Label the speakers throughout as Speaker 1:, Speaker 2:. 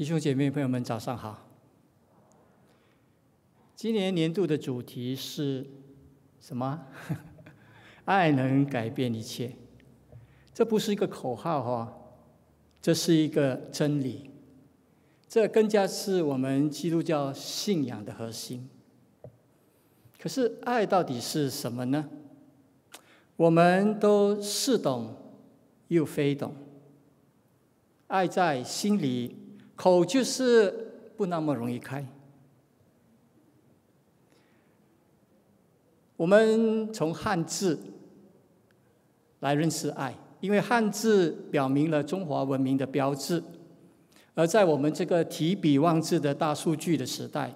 Speaker 1: 弟兄姐妹朋友们，早上好！今年年度的主题是什么？爱能改变一切，这不是一个口号哈，这是一个真理，这更加是我们基督教信仰的核心。可是，爱到底是什么呢？我们都似懂又非懂，爱在心里。口就是不那么容易开。我们从汉字来认识爱，因为汉字表明了中华文明的标志。而在我们这个提笔忘字的大数据的时代，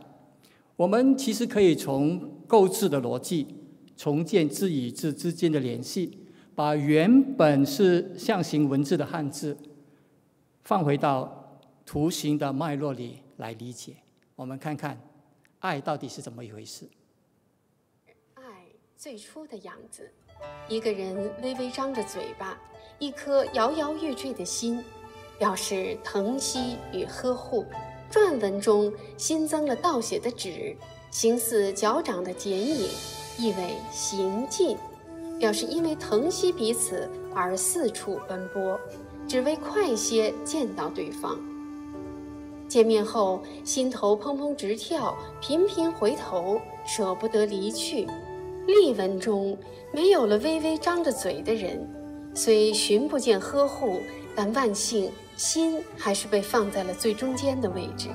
Speaker 1: 我们其实可以从构字的逻辑重建字与字之间的联系，把原本是象形文字的汉字放回到。图形的脉络里来理解，我们看看，爱到底是怎么一回事。爱最初的样子，一个人微微张着嘴巴，一颗摇摇欲坠的心，表示疼惜与呵护。篆文中新增了倒写的“止”，形似脚掌的剪影，意为行进，表示因为疼惜彼此而四处奔波，只为快些见到对方。见面后，心头砰砰直跳，频频回头，舍不得离去。例文中没有了微微张着嘴的人，虽寻不见呵护，但万幸心还是被放在了最中间的位置。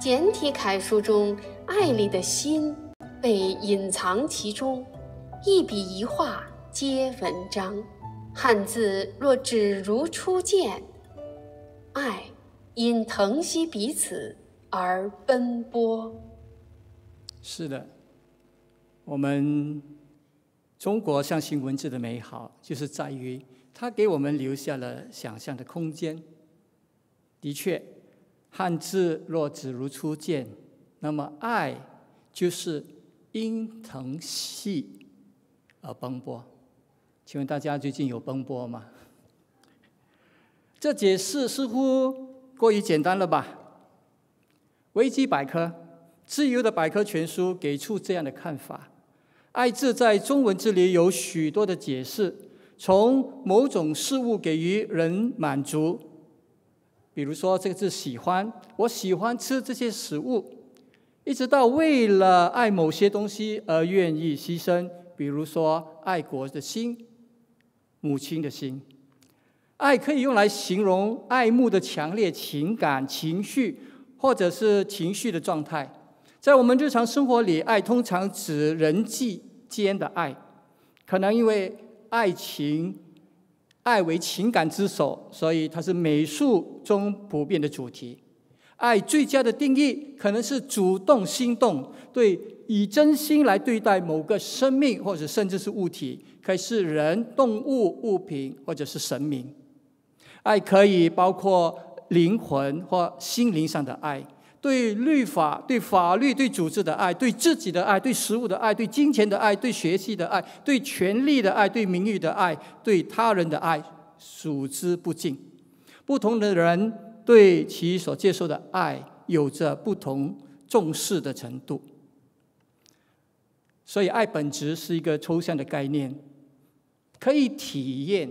Speaker 1: 简体楷书中，爱丽的心被隐藏其中，一笔一画皆文章。汉字若只如初见，爱。因疼惜彼此而奔波。是的，我们中国象形文字的美好，就是在于它给我们留下了想象的空间。的确，汉字若只如初见，那么爱就是因疼惜而奔波。请问大家最近有奔波吗？这解释似乎。过于简单了吧？维基百科《自由的百科全书》给出这样的看法：爱字在中文字里有许多的解释，从某种事物给予人满足，比如说这个字“喜欢”，我喜欢吃这些食物，一直到为了爱某些东西而愿意牺牲，比如说爱国的心、母亲的心。爱可以用来形容爱慕的强烈情感、情绪，或者是情绪的状态。在我们日常生活里，爱通常指人际间的爱。可能因为爱情，爱为情感之首，所以它是美术中普遍的主题。爱最佳的定义可能是主动心动，对以真心来对待某个生命，或者甚至是物体，可以是人、动物、物品，或者是神明。爱可以包括灵魂或心灵上的爱，对律法、对法律、对组织的爱，对自己的爱，对食物的爱，对金钱的爱，对学习的爱，对权力的爱，对名誉的爱，对他人的爱，数之不尽。不同的人对其所接受的爱有着不同重视的程度。所以，爱本质是一个抽象的概念，可以体验。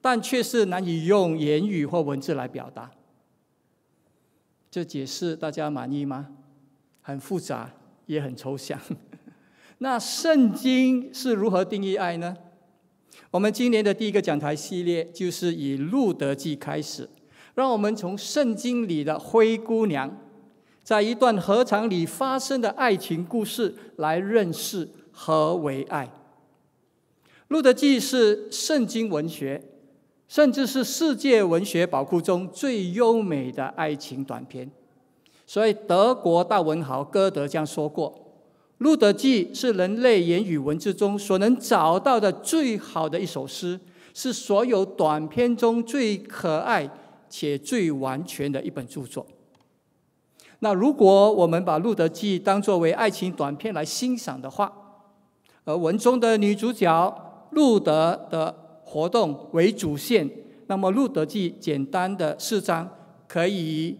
Speaker 1: 但却是难以用言语或文字来表达。这解释大家满意吗？很复杂，也很抽象。那圣经是如何定义爱呢？我们今年的第一个讲台系列就是以《路德记》开始，让我们从圣经里的灰姑娘，在一段合塘里发生的爱情故事来认识何为爱。《路德记》是圣经文学。甚至是世界文学宝库中最优美的爱情短篇，所以德国大文豪歌德这样说过：“《路德记》是人类言语文字中所能找到的最好的一首诗，是所有短篇中最可爱且最完全的一本著作。”那如果我们把《路德记》当作为爱情短片来欣赏的话，而文中的女主角路德的。活动为主线，那么《路德记》简单的四章可以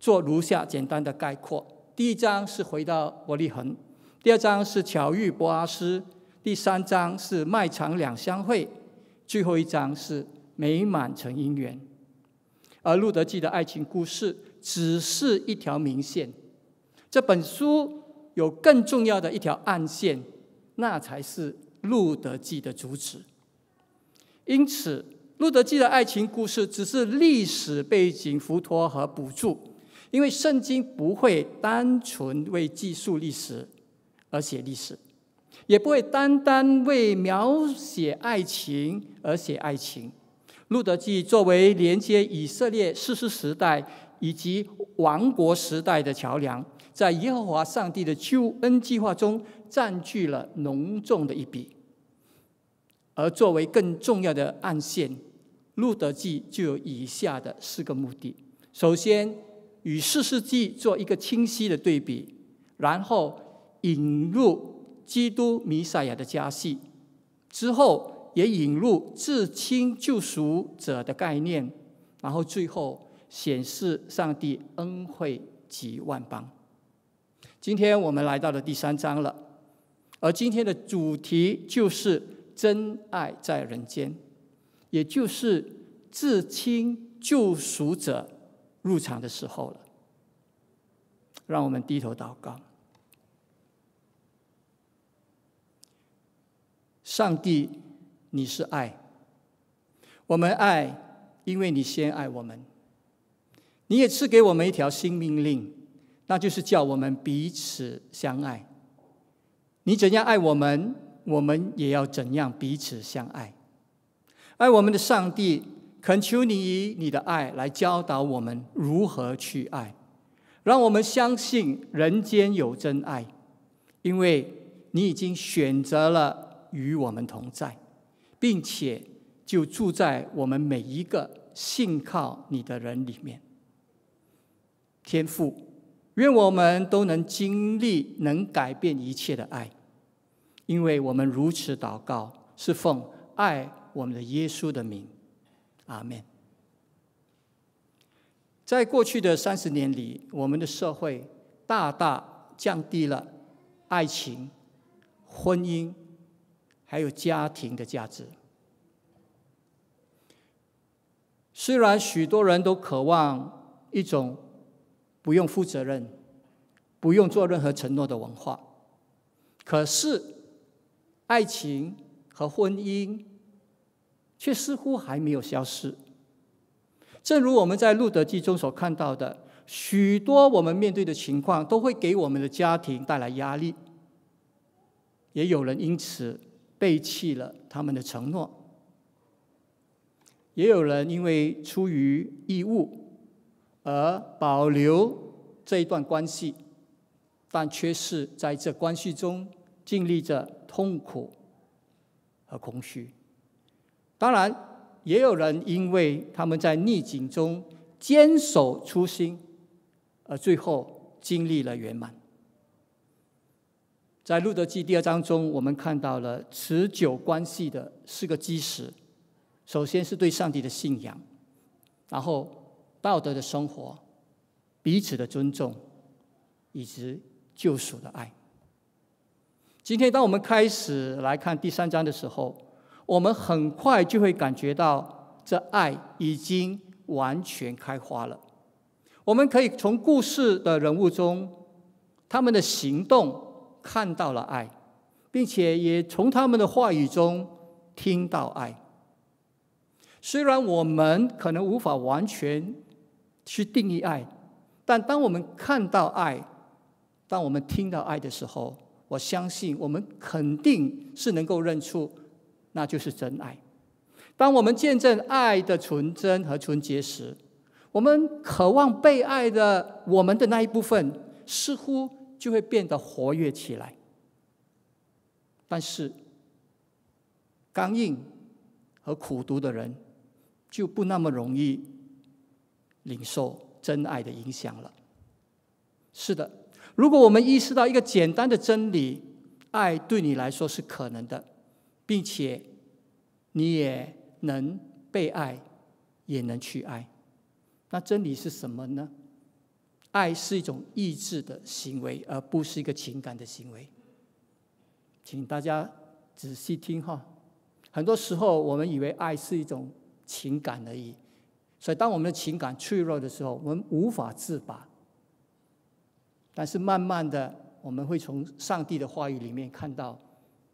Speaker 1: 做如下简单的概括：第一章是回到伯利恒，第二章是巧遇博阿斯，第三章是卖场两相会，最后一章是美满成姻缘。而《路德记》的爱情故事只是一条明线，这本书有更重要的一条暗线，那才是《路德记》的主旨。因此，《路德记》的爱情故事只是历史背景浮托和补助，因为圣经不会单纯为记述历史而写历史，也不会单单为描写爱情而写爱情。《路德记》作为连接以色列士师时代以及王国时代的桥梁，在耶和华上帝的救恩计划中占据了浓重的一笔。而作为更重要的暗线，《路德记》就有以下的四个目的：首先，与四世纪做一个清晰的对比；然后，引入基督弥赛亚的家系；之后，也引入至亲救赎者的概念；然后，最后显示上帝恩惠及万邦。今天我们来到了第三章了，而今天的主题就是。真爱在人间，也就是至亲救赎者入场的时候了。让我们低头祷告。上帝，你是爱，我们爱，因为你先爱我们。你也赐给我们一条新命令，那就是叫我们彼此相爱。你怎样爱我们？我们也要怎样彼此相爱？爱我们的上帝，恳求你以你的爱来教导我们如何去爱，让我们相信人间有真爱，因为你已经选择了与我们同在，并且就住在我们每一个信靠你的人里面。天父，愿我们都能经历能改变一切的爱。因为我们如此祷告，是奉爱我们的耶稣的名，阿门。在过去的三十年里，我们的社会大大降低了爱情、婚姻还有家庭的价值。虽然许多人都渴望一种不用负责任、不用做任何承诺的文化，可是。爱情和婚姻，却似乎还没有消失。正如我们在《路德记》中所看到的，许多我们面对的情况都会给我们的家庭带来压力，也有人因此背弃了他们的承诺，也有人因为出于义务而保留这一段关系，但却是在这关系中。经历着痛苦和空虚，当然也有人因为他们在逆境中坚守初心，而最后经历了圆满。在路德记第二章中，我们看到了持久关系的四个基石：首先是对上帝的信仰，然后道德的生活，彼此的尊重，以及救赎的爱。今天，当我们开始来看第三章的时候，我们很快就会感觉到这爱已经完全开花了。我们可以从故事的人物中，他们的行动看到了爱，并且也从他们的话语中听到爱。虽然我们可能无法完全去定义爱，但当我们看到爱，当我们听到爱的时候，我相信，我们肯定是能够认出，那就是真爱。当我们见证爱的纯真和纯洁时，我们渴望被爱的我们的那一部分，似乎就会变得活跃起来。但是，刚硬和苦读的人，就不那么容易领受真爱的影响了。是的。如果我们意识到一个简单的真理，爱对你来说是可能的，并且你也能被爱，也能去爱，那真理是什么呢？爱是一种意志的行为，而不是一个情感的行为。请大家仔细听哈。很多时候，我们以为爱是一种情感而已，所以当我们的情感脆弱的时候，我们无法自拔。但是慢慢的，我们会从上帝的话语里面看到、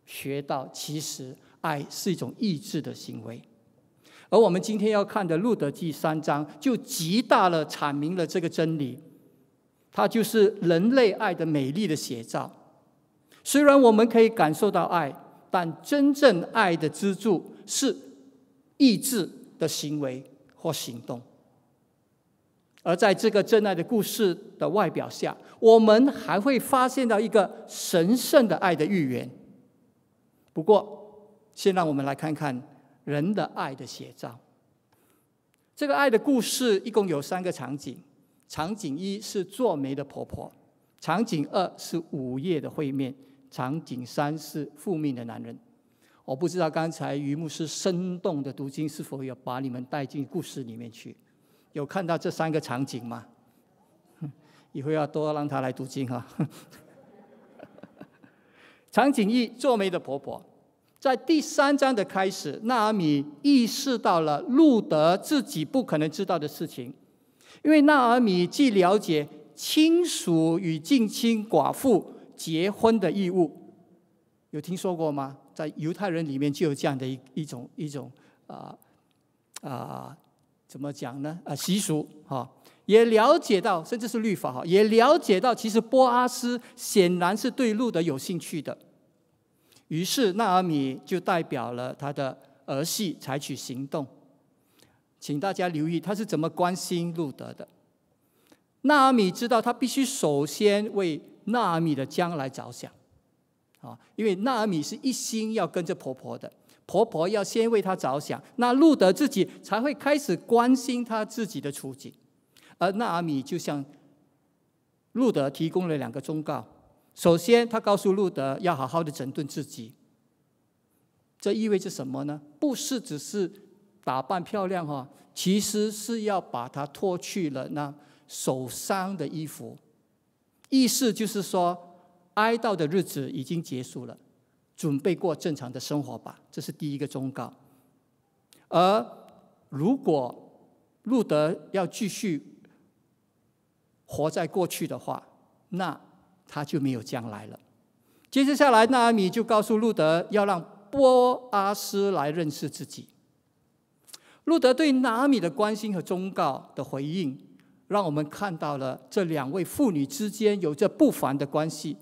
Speaker 1: 学到，其实爱是一种意志的行为。而我们今天要看的路德记》三章，就极大的阐明了这个真理，它就是人类爱的美丽的写照。虽然我们可以感受到爱，但真正爱的支柱是意志的行为或行动。而在这个真爱的故事的外表下，我们还会发现到一个神圣的爱的预言。不过，先让我们来看看人的爱的写照。这个爱的故事一共有三个场景：场景一是做媒的婆婆，场景二是午夜的会面，场景三是复命的男人。我不知道刚才余牧师生动的读经是否有把你们带进故事里面去。有看到这三个场景吗？以后要多让他来读经啊。场景一：做媒的婆婆，在第三章的开始，纳尔米意识到了路德自己不可能知道的事情，因为纳尔米既了解亲属与近亲寡妇结婚的义务，有听说过吗？在犹太人里面就有这样的一一种一种啊啊。怎么讲呢？啊，习俗哈，也了解到，甚至是律法哈，也了解到，其实波阿斯显然是对路德有兴趣的。于是，纳尔米就代表了他的儿媳采取行动。请大家留意，他是怎么关心路德的？纳尔米知道，他必须首先为纳尔米的将来着想，啊，因为纳尔米是一心要跟着婆婆的。婆婆要先为他着想，那路德自己才会开始关心他自己的处境。而那阿米就像路德提供了两个忠告：首先，他告诉路德要好好的整顿自己。这意味着什么呢？不是只是打扮漂亮哈，其实是要把他脱去了那受伤的衣服。意思就是说，哀悼的日子已经结束了。准备过正常的生活吧，这是第一个忠告。而如果路德要继续活在过去的话，那他就没有将来了。接下来，纳阿米就告诉路德，要让波阿斯来认识自己。路德对纳阿米的关心和忠告的回应，让我们看到了这两位妇女之间有着不凡的关系，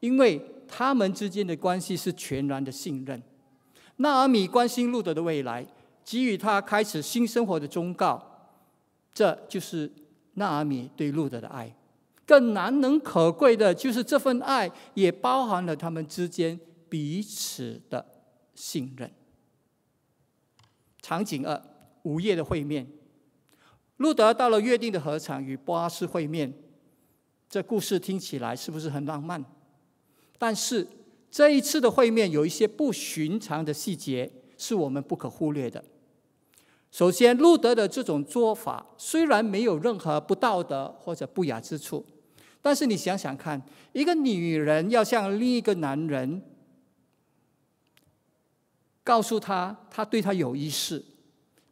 Speaker 1: 因为。他们之间的关系是全然的信任。纳阿米关心路德的未来，给予他开始新生活的忠告。这就是纳阿米对路德的爱。更难能可贵的就是这份爱也包含了他们之间彼此的信任。场景二：午夜的会面。路德到了约定的河场与波阿斯会面。这故事听起来是不是很浪漫？但是这一次的会面有一些不寻常的细节，是我们不可忽略的。首先，路德的这种做法虽然没有任何不道德或者不雅之处，但是你想想看，一个女人要向另一个男人告诉他他对他有意思，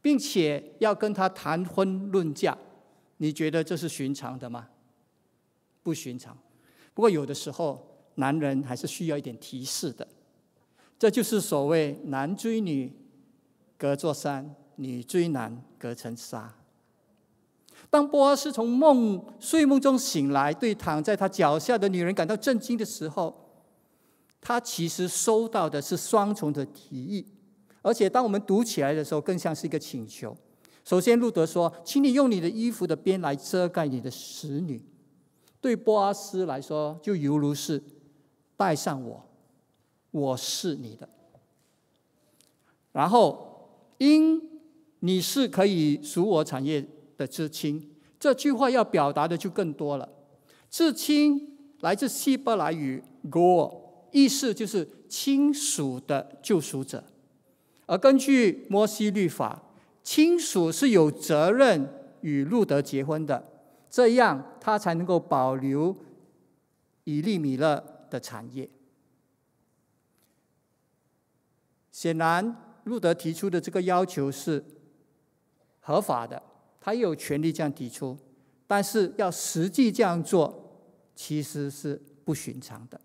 Speaker 1: 并且要跟他谈婚论嫁，你觉得这是寻常的吗？不寻常。不过有的时候。男人还是需要一点提示的，这就是所谓“男追女，隔座山；女追男，隔层纱”。当波阿斯从梦睡梦中醒来，对躺在他脚下的女人感到震惊的时候，他其实收到的是双重的提议，而且当我们读起来的时候，更像是一个请求。首先，路德说：“请你用你的衣服的边来遮盖你的使女。”对波阿斯来说，就犹如是。带上我，我是你的。然后，因你是可以属我产业的至亲，这句话要表达的就更多了。至亲来自希伯来语 “go”，意思就是亲属的救赎者。而根据摩西律法，亲属是有责任与路德结婚的，这样他才能够保留以利米勒。的产业，显然路德提出的这个要求是合法的，他有权利这样提出，但是要实际这样做，其实是不寻常的。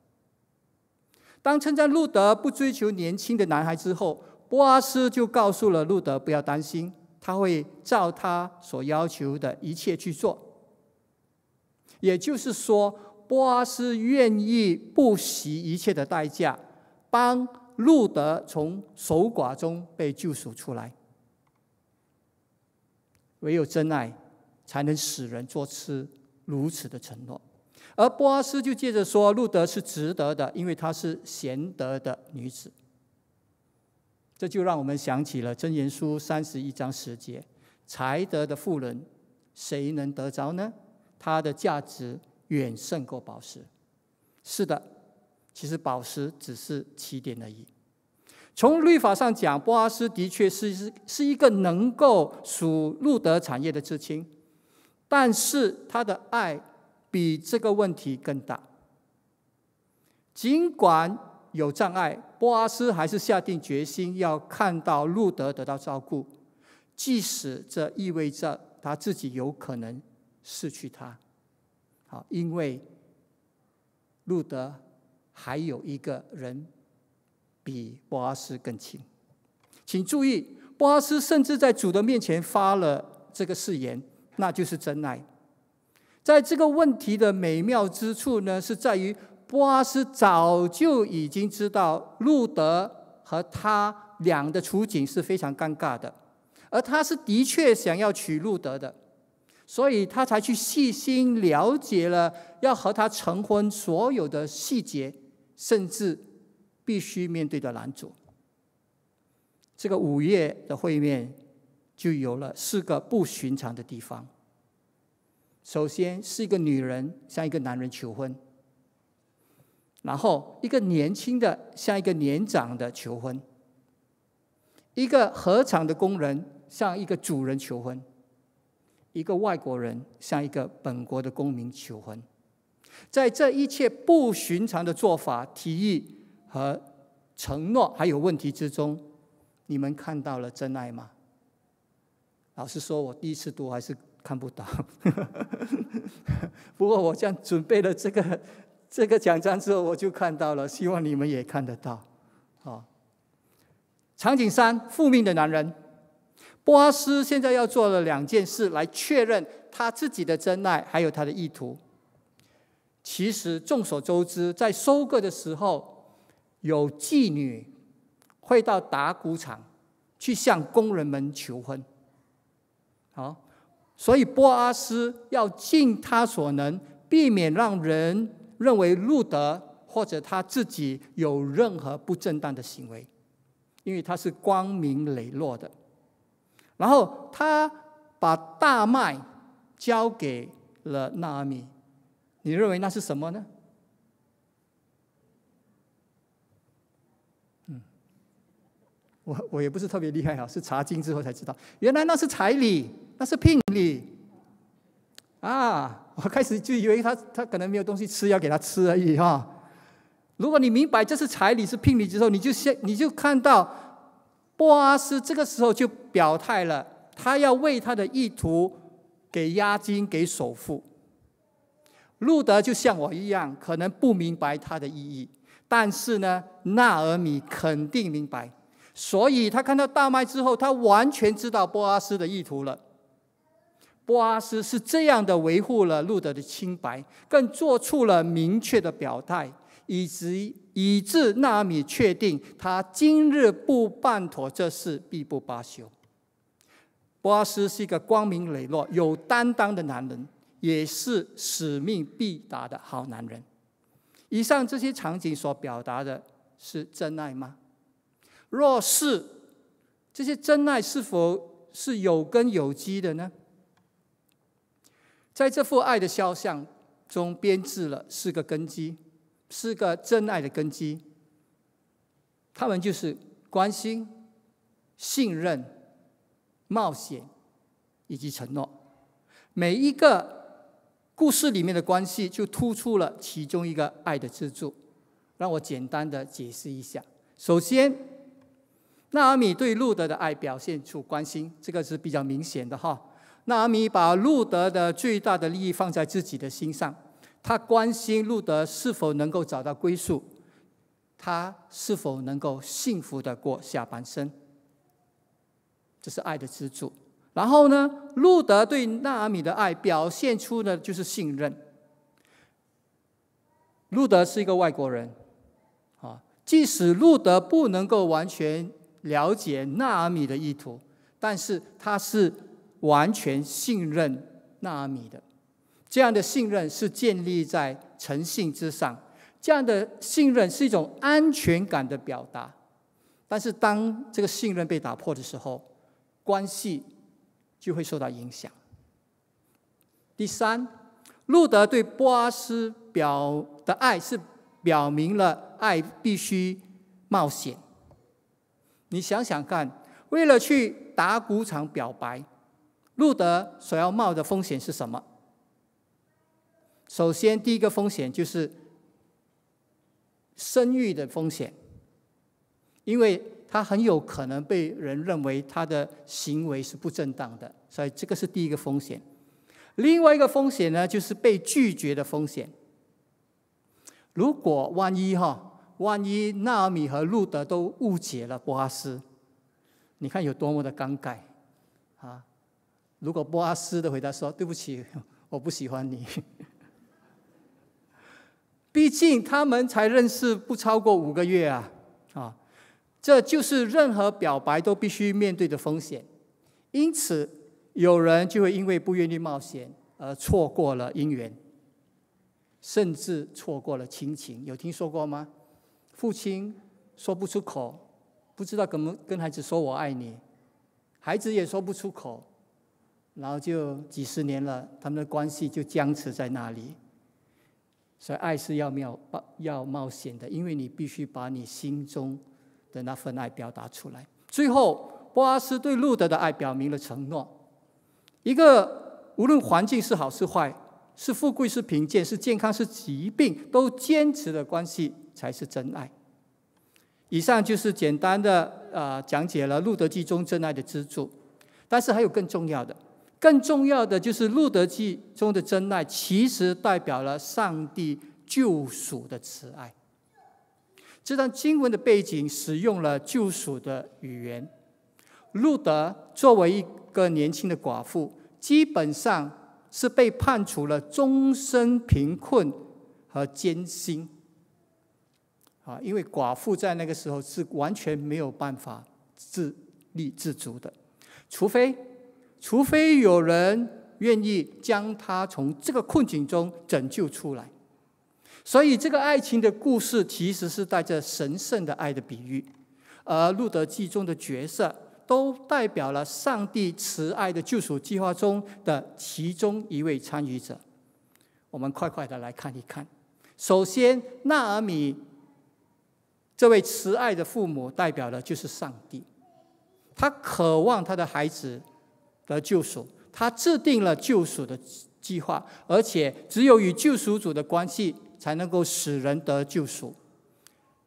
Speaker 1: 当称赞路德不追求年轻的男孩之后，波阿斯就告诉了路德不要担心，他会照他所要求的一切去做，也就是说。波阿斯愿意不惜一切的代价，帮路德从守寡中被救赎出来。唯有真爱，才能使人做出如此的承诺。而波阿斯就接着说：“路德是值得的，因为她是贤德的女子。”这就让我们想起了《箴言书》三十一章十节：“才德的妇人，谁能得着呢？她的价值。”远胜过宝石，是的，其实宝石只是起点而已。从律法上讲，波阿斯的确是是是一个能够属路德产业的至亲，但是他的爱比这个问题更大。尽管有障碍，波阿斯还是下定决心要看到路德得到照顾，即使这意味着他自己有可能失去他。好，因为路德还有一个人比波阿斯更亲，请注意，波阿斯甚至在主的面前发了这个誓言，那就是真爱。在这个问题的美妙之处呢，是在于波阿斯早就已经知道路德和他俩的处境是非常尴尬的，而他是的确想要娶路德的。所以他才去细心了解了要和他成婚所有的细节，甚至必须面对的难处。这个午夜的会面，就有了四个不寻常的地方。首先是一个女人向一个男人求婚，然后一个年轻的向一个年长的求婚，一个合厂的工人向一个主人求婚。一个外国人向一个本国的公民求婚，在这一切不寻常的做法、提议和承诺还有问题之中，你们看到了真爱吗？老实说，我第一次读还是看不到。不过我这样准备了这个这个奖章之后，我就看到了，希望你们也看得到。好，场景三：复命的男人。波阿斯现在要做了两件事，来确认他自己的真爱还有他的意图。其实众所周知，在收割的时候，有妓女会到打谷场去向工人们求婚。好，所以波阿斯要尽他所能，避免让人认为路德或者他自己有任何不正当的行为，因为他是光明磊落的。然后他把大麦交给了纳米，你认为那是什么呢？嗯，我我也不是特别厉害啊，是查经之后才知道，原来那是彩礼，那是聘礼。啊，我开始就以为他他可能没有东西吃要给他吃而已哈。如果你明白这是彩礼是聘礼之后，你就先你就看到。波阿斯这个时候就表态了，他要为他的意图给押金、给首付。路德就像我一样，可能不明白他的意义，但是呢，纳尔米肯定明白，所以他看到大麦之后，他完全知道波阿斯的意图了。波阿斯是这样的维护了路德的清白，更做出了明确的表态，以及。以致纳米确定，他今日不办妥这事，必不罢休。波阿斯是一个光明磊落、有担当的男人，也是使命必达的好男人。以上这些场景所表达的是真爱吗？若是，这些真爱是否是有根有基的呢？在这幅爱的肖像中，编制了四个根基。是个真爱的根基，他们就是关心、信任、冒险以及承诺。每一个故事里面的关系，就突出了其中一个爱的支柱。让我简单的解释一下。首先，纳阿米对路德的爱表现出关心，这个是比较明显的哈。纳阿米把路德的最大的利益放在自己的心上。他关心路德是否能够找到归宿，他是否能够幸福的过下半生。这是爱的支柱。然后呢，路德对纳阿米的爱表现出的就是信任。路德是一个外国人，啊，即使路德不能够完全了解纳阿米的意图，但是他是完全信任纳阿米的。这样的信任是建立在诚信之上，这样的信任是一种安全感的表达。但是，当这个信任被打破的时候，关系就会受到影响。第三，路德对波阿斯表的爱是表明了爱必须冒险。你想想看，为了去打鼓场表白，路德所要冒的风险是什么？首先，第一个风险就是生育的风险，因为他很有可能被人认为他的行为是不正当的，所以这个是第一个风险。另外一个风险呢，就是被拒绝的风险。如果万一哈，万一纳米和路德都误解了波阿斯，你看有多么的尴尬啊！如果波阿斯的回答说：“对不起，我不喜欢你。”毕竟他们才认识不超过五个月啊，啊，这就是任何表白都必须面对的风险。因此，有人就会因为不愿意冒险而错过了姻缘，甚至错过了亲情。有听说过吗？父亲说不出口，不知道怎么跟孩子说我爱你，孩子也说不出口，然后就几十年了，他们的关系就僵持在那里。所以，爱是要冒要冒险的，因为你必须把你心中的那份爱表达出来。最后，波阿斯对路德的爱表明了承诺：一个无论环境是好是坏，是富贵是贫贱，是健康是疾病，都坚持的关系才是真爱。以上就是简单的啊，讲解了《路德记》中真爱的支柱。但是，还有更重要的。更重要的就是《路德记》中的真爱，其实代表了上帝救赎的慈爱。这段经文的背景使用了救赎的语言。路德作为一个年轻的寡妇，基本上是被判处了终身贫困和艰辛。啊，因为寡妇在那个时候是完全没有办法自立自足的，除非。除非有人愿意将他从这个困境中拯救出来，所以这个爱情的故事其实是带着神圣的爱的比喻，而《路德记》中的角色都代表了上帝慈爱的救赎计划中的其中一位参与者。我们快快的来看一看。首先，纳尔米这位慈爱的父母代表的就是上帝，他渴望他的孩子。得救赎，他制定了救赎的计划，而且只有与救赎主的关系才能够使人得救赎。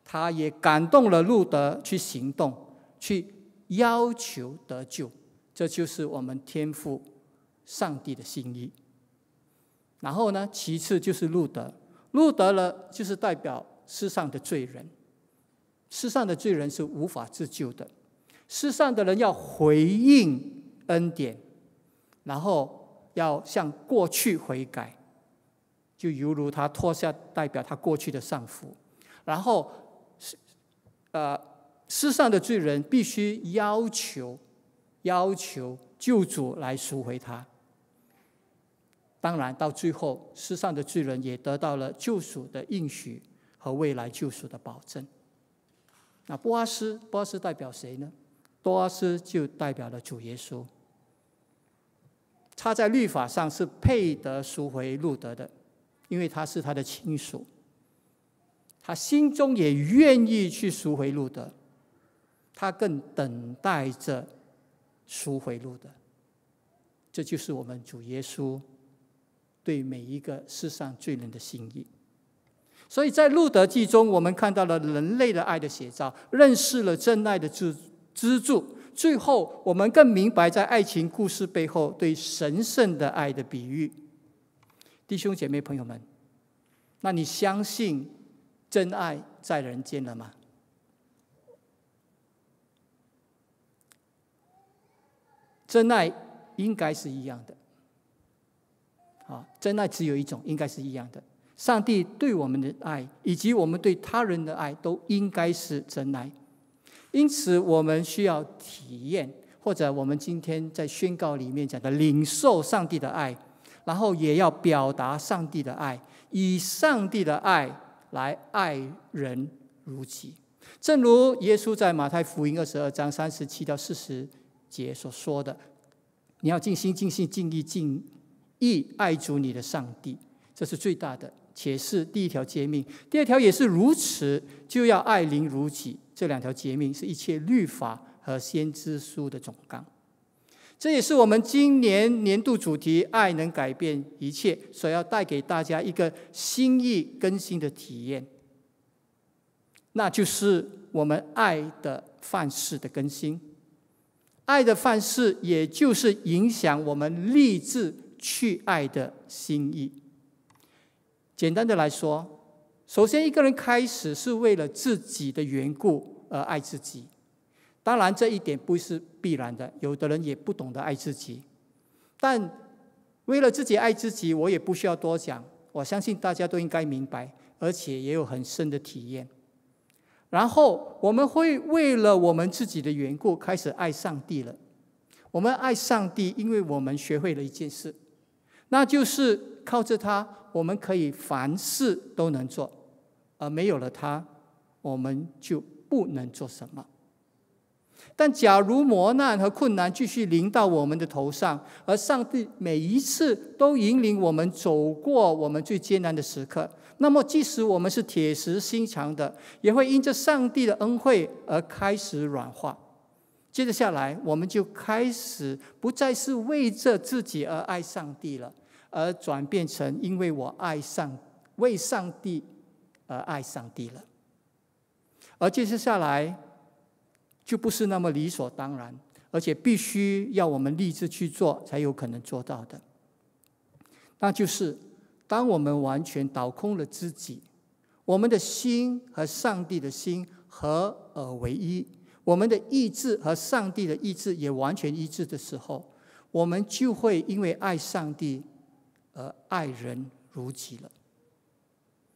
Speaker 1: 他也感动了路德去行动，去要求得救，这就是我们天父上帝的心意。然后呢，其次就是路德，路德了就是代表世上的罪人，世上的罪人是无法自救的，世上的人要回应。恩典，然后要向过去悔改，就犹如他脱下代表他过去的丧服，然后是，呃，世上的罪人必须要求，要求救主来赎回他。当然，到最后，世上的罪人也得到了救赎的应许和未来救赎的保证。那波阿斯，波阿斯代表谁呢？多阿斯就代表了主耶稣。他在律法上是配得赎回路德的，因为他是他的亲属，他心中也愿意去赎回路德，他更等待着赎回路德。这就是我们主耶稣对每一个世上罪人的心意。所以在路德记中，我们看到了人类的爱的写照，认识了真爱的支支柱。最后，我们更明白在爱情故事背后对神圣的爱的比喻，弟兄姐妹朋友们，那你相信真爱在人间了吗？真爱应该是一样的，啊，真爱只有一种，应该是一样的。上帝对我们的爱，以及我们对他人的爱，都应该是真爱。因此，我们需要体验，或者我们今天在宣告里面讲的，领受上帝的爱，然后也要表达上帝的爱，以上帝的爱来爱人如己。正如耶稣在马太福音二十二章三十七到四十节所说的：“你要尽心、尽性、尽意、尽意爱主你的上帝，这是最大的。”且是第一条诫命，第二条也是如此，就要爱邻如己。这两条诫命是一切律法和先知书的总纲。这也是我们今年年度主题“爱能改变一切”所要带给大家一个心意更新的体验，那就是我们爱的范式的更新。爱的范式，也就是影响我们立志去爱的心意。简单的来说，首先一个人开始是为了自己的缘故而爱自己，当然这一点不是必然的，有的人也不懂得爱自己。但为了自己爱自己，我也不需要多讲，我相信大家都应该明白，而且也有很深的体验。然后我们会为了我们自己的缘故开始爱上帝了。我们爱上帝，因为我们学会了一件事。那就是靠着他，我们可以凡事都能做；而没有了他，我们就不能做什么。但假如磨难和困难继续临到我们的头上，而上帝每一次都引领我们走过我们最艰难的时刻，那么即使我们是铁石心肠的，也会因着上帝的恩惠而开始软化。接着下来，我们就开始不再是为着自己而爱上帝了。而转变成，因为我爱上为上帝而爱上帝了。而接续下来，就不是那么理所当然，而且必须要我们立志去做，才有可能做到的。那就是，当我们完全倒空了自己，我们的心和上帝的心合而为一，我们的意志和上帝的意志也完全一致的时候，我们就会因为爱上帝。而爱人如己了，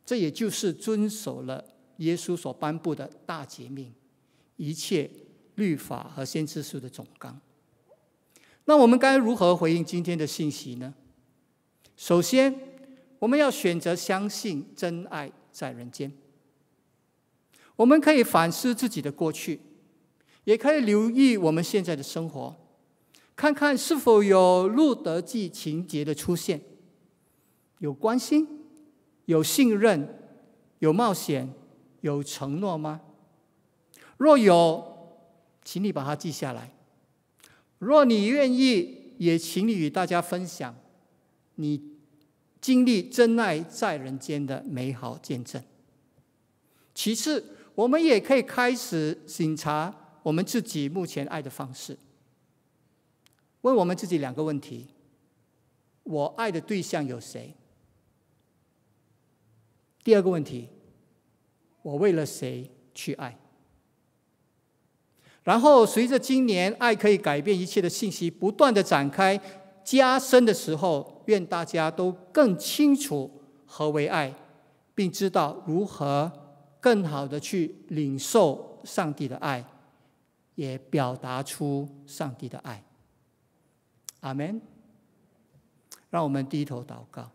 Speaker 1: 这也就是遵守了耶稣所颁布的大诫命，一切律法和先知书的总纲。那我们该如何回应今天的信息呢？首先，我们要选择相信真爱在人间。我们可以反思自己的过去，也可以留意我们现在的生活，看看是否有《路德记》情节的出现。有关心，有信任，有冒险，有承诺吗？若有，请你把它记下来。若你愿意，也请你与大家分享你经历真爱在人间的美好见证。其次，我们也可以开始审查我们自己目前爱的方式。问我们自己两个问题：我爱的对象有谁？第二个问题，我为了谁去爱？然后随着今年“爱可以改变一切”的信息不断的展开、加深的时候，愿大家都更清楚何为爱，并知道如何更好的去领受上帝的爱，也表达出上帝的爱。阿门。让我们低头祷告。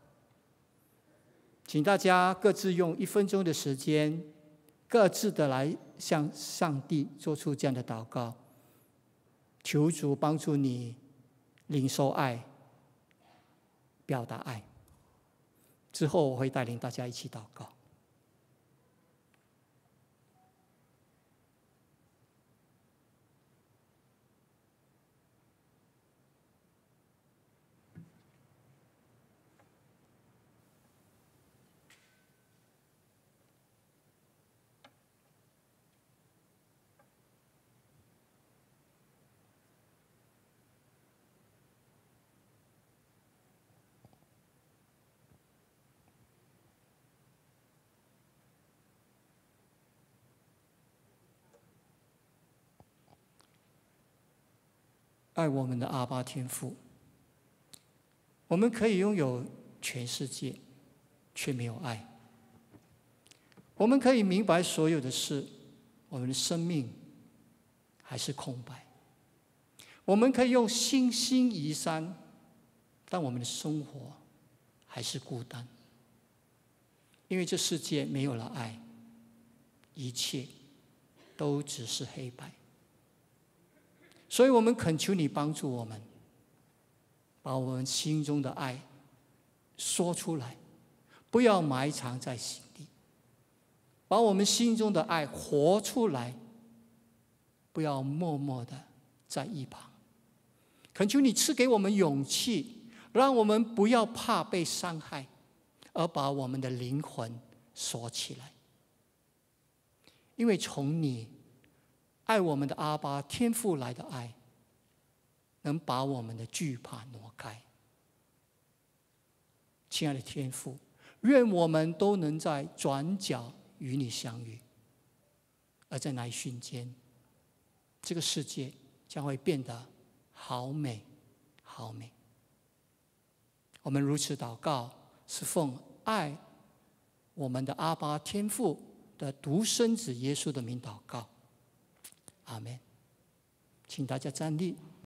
Speaker 1: 请大家各自用一分钟的时间，各自的来向上帝做出这样的祷告，求主帮助你领受爱，表达爱。之后我会带领大家一起祷告。爱我们的阿巴天父，我们可以拥有全世界，却没有爱。我们可以明白所有的事，我们的生命还是空白。我们可以用心移山，但我们的生活还是孤单。因为这世界没有了爱，一切都只是黑白。所以，我们恳求你帮助我们，把我们心中的爱说出来，不要埋藏在心底，把我们心中的爱活出来，不要默默的在一旁。恳求你赐给我们勇气，让我们不要怕被伤害，而把我们的灵魂锁起来。因为从你。爱我们的阿爸天父来的爱，能把我们的惧怕挪开。亲爱的天父，愿我们都能在转角与你相遇，而在那一瞬间，这个世界将会变得好美，好美。我们如此祷告，是奉爱我们的阿爸天父的独生子耶稣的名祷告。阿门，请大家站立。